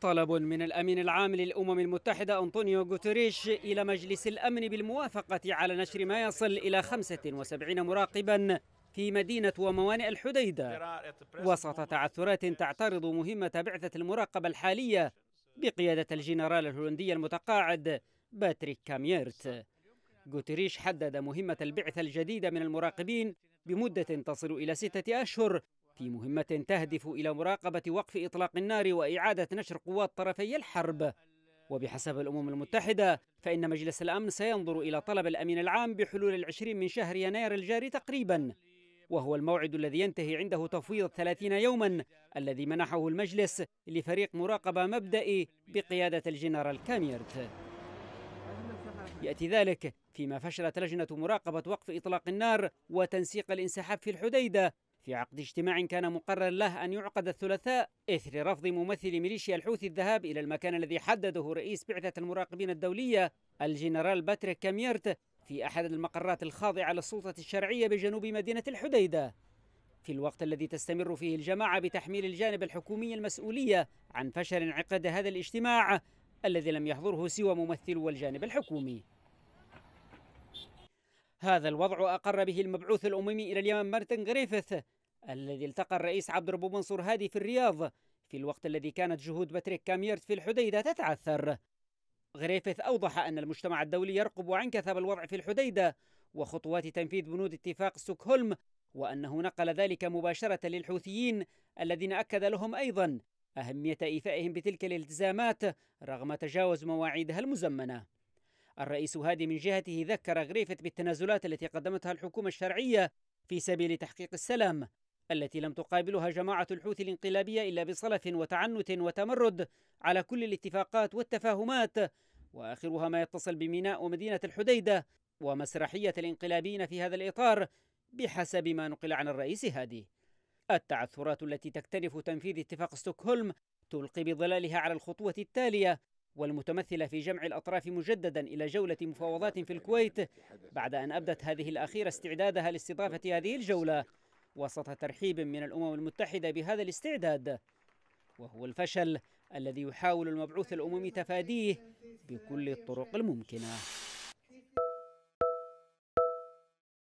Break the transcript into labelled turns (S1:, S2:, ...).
S1: طلب من الأمين العام للأمم المتحدة أنطونيو غوتريش إلى مجلس الأمن بالموافقة على نشر ما يصل إلى 75 مراقبا في مدينة وموانئ الحديدة وسط تعثرات تعترض مهمة بعثة المراقبة الحالية بقيادة الجنرال الهولندي المتقاعد باتريك كاميرت غوتريش حدد مهمة البعثة الجديدة من المراقبين بمدة تصل إلى ستة أشهر في مهمة تهدف إلى مراقبة وقف إطلاق النار وإعادة نشر قوات طرفي الحرب وبحسب الأمم المتحدة فإن مجلس الأمن سينظر إلى طلب الأمين العام بحلول العشرين من شهر يناير الجاري تقريبا وهو الموعد الذي ينتهي عنده تفويض 30 يوما الذي منحه المجلس لفريق مراقبة مبدئي بقيادة الجنرال كاميرت يأتي ذلك فيما فشلت لجنة مراقبة وقف إطلاق النار وتنسيق الانسحاب في الحديدة في عقد اجتماع كان مقرر له أن يعقد الثلاثاء إثر رفض ممثل ميليشيا الحوثي الذهاب إلى المكان الذي حدده رئيس بعثة المراقبين الدولية الجنرال باتريك كاميرت في أحد المقرات الخاضعة للسلطة الشرعية بجنوب مدينة الحديدة في الوقت الذي تستمر فيه الجماعة بتحميل الجانب الحكومي المسؤولية عن فشل انعقاد هذا الاجتماع الذي لم يحضره سوى ممثلو الجانب الحكومي هذا الوضع أقر به المبعوث الأممي إلى اليمن مارتن غريفيث الذي التقى الرئيس عبد الربوب منصور هادي في الرياض في الوقت الذي كانت جهود باتريك كاميرت في الحديدة تتعثر غريفيث أوضح أن المجتمع الدولي يرقب كثب الوضع في الحديدة وخطوات تنفيذ بنود اتفاق ستوكهولم وأنه نقل ذلك مباشرة للحوثيين الذين أكد لهم أيضا أهمية إيفائهم بتلك الالتزامات رغم تجاوز مواعيدها المزمنة الرئيس هادي من جهته ذكر غريفت بالتنازلات التي قدمتها الحكومة الشرعية في سبيل تحقيق السلام التي لم تقابلها جماعة الحوثي الانقلابية إلا بصلف وتعنت وتمرد على كل الاتفاقات والتفاهمات وآخرها ما يتصل بميناء ومدينة الحديدة ومسرحية الانقلابيين في هذا الإطار بحسب ما نقل عن الرئيس هادي التعثرات التي تكتنف تنفيذ اتفاق ستوكهولم تلقي بظلالها على الخطوة التالية والمتمثلة في جمع الأطراف مجددا إلى جولة مفاوضات في الكويت بعد أن أبدت هذه الأخيرة استعدادها لاستضافة هذه الجولة وسط ترحيب من الأمم المتحدة بهذا الاستعداد وهو الفشل الذي يحاول المبعوث الأممي تفاديه بكل الطرق الممكنة